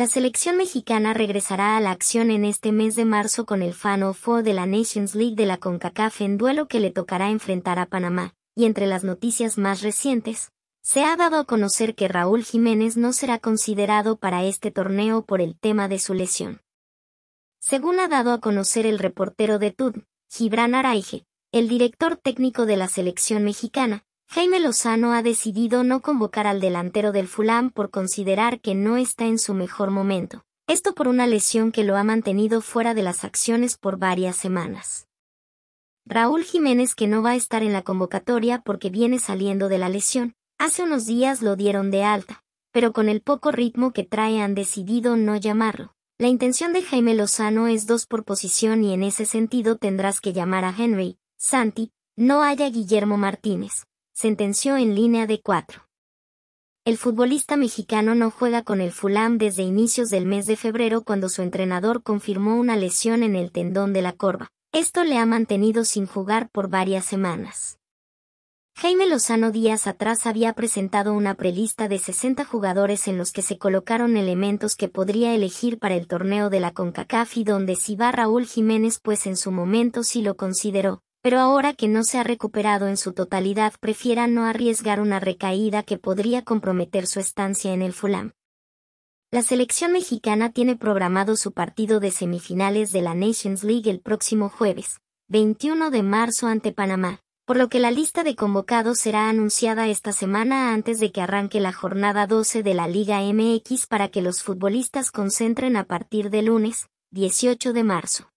La selección mexicana regresará a la acción en este mes de marzo con el Fan of Four de la Nations League de la CONCACAF en duelo que le tocará enfrentar a Panamá, y entre las noticias más recientes, se ha dado a conocer que Raúl Jiménez no será considerado para este torneo por el tema de su lesión. Según ha dado a conocer el reportero de TUD, Gibran Araige, el director técnico de la selección mexicana, Jaime Lozano ha decidido no convocar al delantero del Fulham por considerar que no está en su mejor momento. Esto por una lesión que lo ha mantenido fuera de las acciones por varias semanas. Raúl Jiménez que no va a estar en la convocatoria porque viene saliendo de la lesión. Hace unos días lo dieron de alta, pero con el poco ritmo que trae han decidido no llamarlo. La intención de Jaime Lozano es dos por posición y en ese sentido tendrás que llamar a Henry, Santi, no haya Guillermo Martínez sentenció en línea de cuatro. El futbolista mexicano no juega con el Fulham desde inicios del mes de febrero cuando su entrenador confirmó una lesión en el tendón de la corva. Esto le ha mantenido sin jugar por varias semanas. Jaime Lozano días atrás había presentado una prelista de 60 jugadores en los que se colocaron elementos que podría elegir para el torneo de la CONCACAF y donde si va Raúl Jiménez pues en su momento sí lo consideró pero ahora que no se ha recuperado en su totalidad prefiera no arriesgar una recaída que podría comprometer su estancia en el Fulham. La selección mexicana tiene programado su partido de semifinales de la Nations League el próximo jueves, 21 de marzo ante Panamá, por lo que la lista de convocados será anunciada esta semana antes de que arranque la jornada 12 de la Liga MX para que los futbolistas concentren a partir de lunes, 18 de marzo.